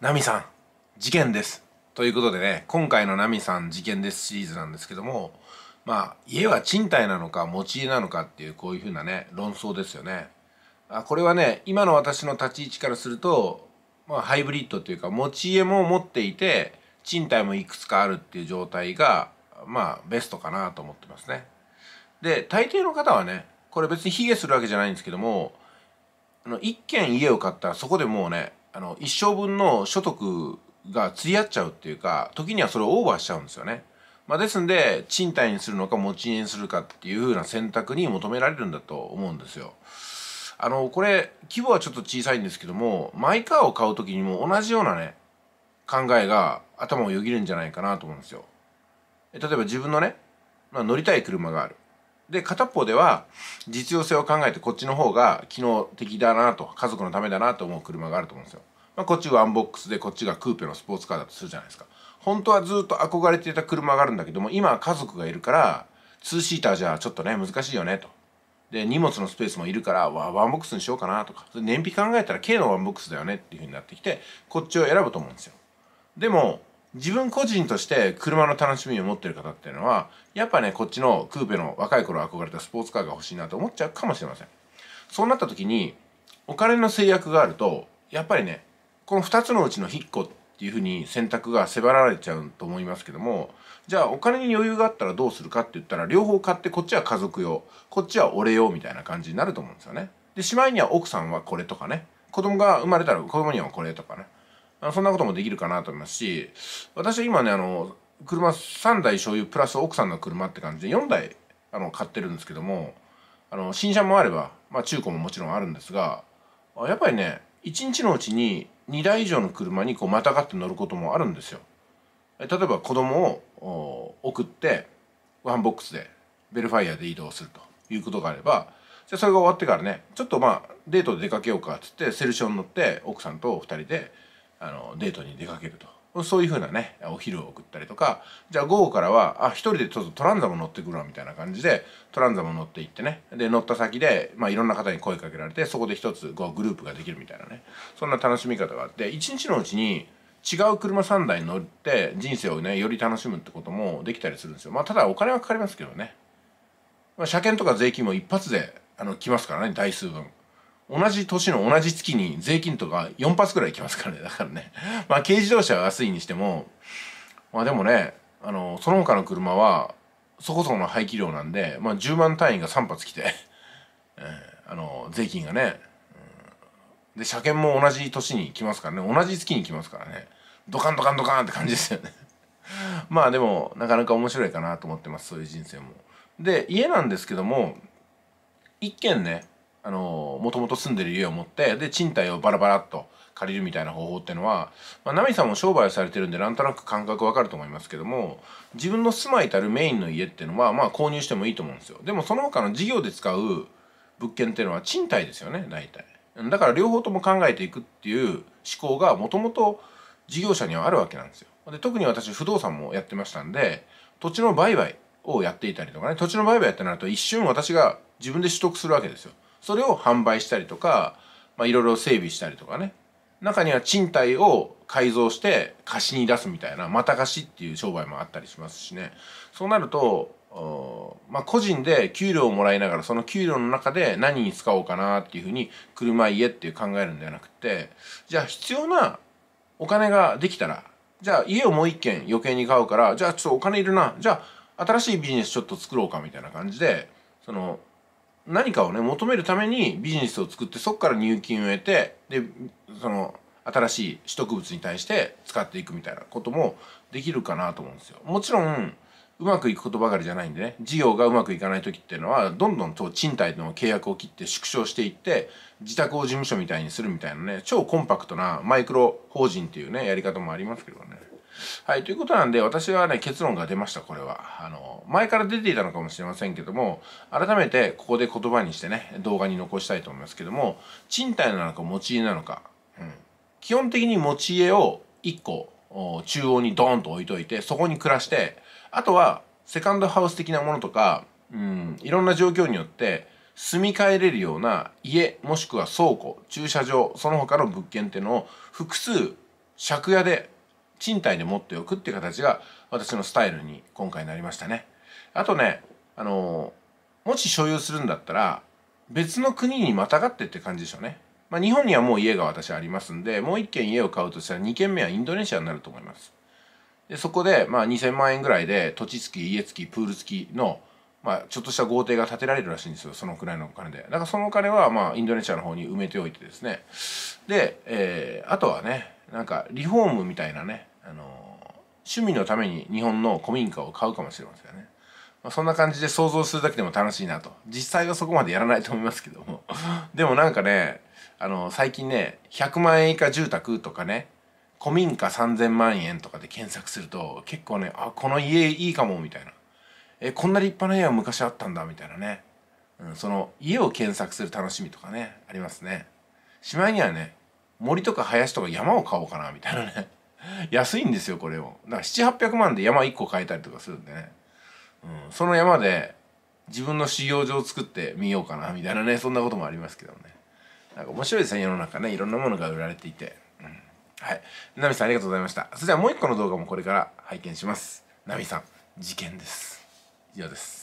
ナミさん事件ですということでね今回のナミさん事件ですシリーズなんですけどもまあ家は賃貸なのか持ち家なのかっていうこういうふうなね論争ですよねあこれはね今の私の立ち位置からすると、まあ、ハイブリッドというか持ち家も持っていて賃貸もいくつかあるっていう状態がまあベストかなと思ってますねで大抵の方はねこれ別に卑下するわけじゃないんですけども1軒家を買ったらそこでもうねあの一生分の所得が釣り合っちゃうっていうか時にはそれをオーバーしちゃうんですよね。まあ、ですんで賃貸にするのか持ち家にするかっていう風な選択に求められるんだと思うんですよ。あのこれ規模はちょっと小さいんですけどもマイカーを買う時にも同じようなね考えが頭をよぎるんじゃないかなと思うんですよ。例えば自分のね、まあ、乗りたい車がある。で片方では実用性を考えてこっちの方が機能的だなと家族のためだなと思う車があると思うんですよ、まあ、こっちワンボックスでこっちがクーペのスポーツカーだとするじゃないですか本当はずっと憧れていた車があるんだけども今は家族がいるからツーシーターじゃちょっとね難しいよねとで荷物のスペースもいるからワンボックスにしようかなとか燃費考えたら軽のワンボックスだよねっていうふうになってきてこっちを選ぶと思うんですよでも自分個人として車の楽しみを持ってる方っていうのはやっぱねこっちのクーペの若い頃憧れたスポーツカーが欲しいなと思っちゃうかもしれませんそうなった時にお金の制約があるとやっぱりねこの2つのうちのっ個っていうふうに選択が迫られちゃうと思いますけどもじゃあお金に余裕があったらどうするかって言ったら両方買ってこっちは家族用こっちは俺用みたいな感じになると思うんですよねでしまいには奥さんはこれとかね子供が生まれたら子供にはこれとかねあそんなこともできるかなと思いますし私は今ねあの車3台所有プラス奥さんの車って感じで4台あの買ってるんですけどもあの新車もあれば、まあ、中古ももちろんあるんですがやっぱりね1日のうちに2台以上の車にこうまたがって乗ることもあるんですよ。例えば子供を送ってワンボックスでベルファイアで移動するということがあればじゃそれが終わってからねちょっとまあデートで出かけようかっつってセルション乗って奥さんと2人であのデートに出かけるとそういうふうなねお昼を送ったりとかじゃあ午後からはあ一人でちょっとトランザム乗ってくるわみたいな感じでトランザム乗って行ってねで乗った先で、まあ、いろんな方に声かけられてそこで一つこうグループができるみたいなねそんな楽しみ方があって一日のうちに違う車3台に乗って人生をねより楽しむってこともできたりするんですよまあただお金はかかりますけどね、まあ、車検とか税金も一発であの来ますからね台数分同じ年の同じ月に税金とか4発くらい来ますからね。だからね。まあ軽自動車は安いにしても、まあでもね、あの、その他の車はそこそこの排気量なんで、まあ10万単位が3発来て、えー、あの、税金がね、うん、で、車検も同じ年に来ますからね。同じ月に来ますからね。ドカンドカンドカンって感じですよね。まあでも、なかなか面白いかなと思ってます。そういう人生も。で、家なんですけども、一軒ね、あのもともと住んでる家を持ってで賃貸をバラバラっと借りるみたいな方法っていうのは、まあ、ナミさんも商売をされてるんでなんとなく感覚わかると思いますけども自分の住まいたるメインの家っていうのはまあ購入してもいいと思うんですよでもその他の事業で使う物件っていうのは賃貸ですよね大体だから両方とも考えていくっていう思考がもともと事業者にはあるわけなんですよで特に私不動産もやってましたんで土地の売買をやっていたりとかね土地の売買ってなると一瞬私が自分で取得するわけですよそれを販売したりとか、まあ、いろいろ整備したりとかね中には賃貸を改造して貸しに出すみたいなまた貸しっていう商売もあったりしますしねそうなるとまあ、個人で給料をもらいながらその給料の中で何に使おうかなっていうふうに車家っていう考えるんではなくてじゃあ必要なお金ができたらじゃあ家をもう一軒余計に買うからじゃあちょっとお金いるなじゃあ新しいビジネスちょっと作ろうかみたいな感じでその何かをね求めるためにビジネスを作ってそこから入金を得てでその新しい取得物に対して使っていくみたいなこともできるかなと思うんですよ。もちろんうまくいくことばかりじゃないんでね事業がうまくいかない時っていうのはどんどんと賃貸の契約を切って縮小していって自宅を事務所みたいにするみたいなね超コンパクトなマイクロ法人っていうねやり方もありますけどね。はい、ということなんで、私はね、結論が出ました、これは。あの、前から出ていたのかもしれませんけども、改めてここで言葉にしてね、動画に残したいと思いますけども、賃貸なのか持ち家なのか、うん。基本的に持ち家を1個、中央にドーンと置いといて、そこに暮らして、あとは、セカンドハウス的なものとか、うん、いろんな状況によって、住み替えれるような家、もしくは倉庫、駐車場、その他の物件っていうのを複数借家で賃貸で持っておくっていう形が私のスタイルに今回なりましたね。あとね、あのもし所有するんだったら別の国にまたがってって感じでしょうね。まあ、日本にはもう家が私ありますんで、もう一軒家を買うとしたら2軒目はインドネシアになると思います。でそこで、まあ、2000万円ぐらいで土地付き、家付き、プール付きの、まあ、ちょっとした豪邸が建てられるらしいんですよ。そのくらいのお金で。だからそのお金は、まあ、インドネシアの方に埋めておいてですね。で、えー、あとはね、なんかリフォームみたいなね、あの趣味のために日本の古民家を買うかもしれませんね。まあ、そんな感じで想像するだけでも楽しいなと。実際はそこまでやらないと思いますけども。でもなんかね、あの、最近ね、100万円以下住宅とかね、古民家3000万円とかで検索すると、結構ね、あ、この家いいかも、みたいな。え、こんな立派な家は昔あったんだ、みたいなね。うん、その、家を検索する楽しみとかね、ありますね。しまいにはね、森とか林とか山を買おうかな、みたいなね。安いんですよこれをだから700800万で山1個買えたりとかするんでね、うん、その山で自分の修行場を作ってみようかなみたいなねそんなこともありますけどねなんか面白いですね世の中ねいろんなものが売られていて、うん、はいナミさんありがとうございましたそれではもう1個の動画もこれから拝見しますナミさん事件です以上です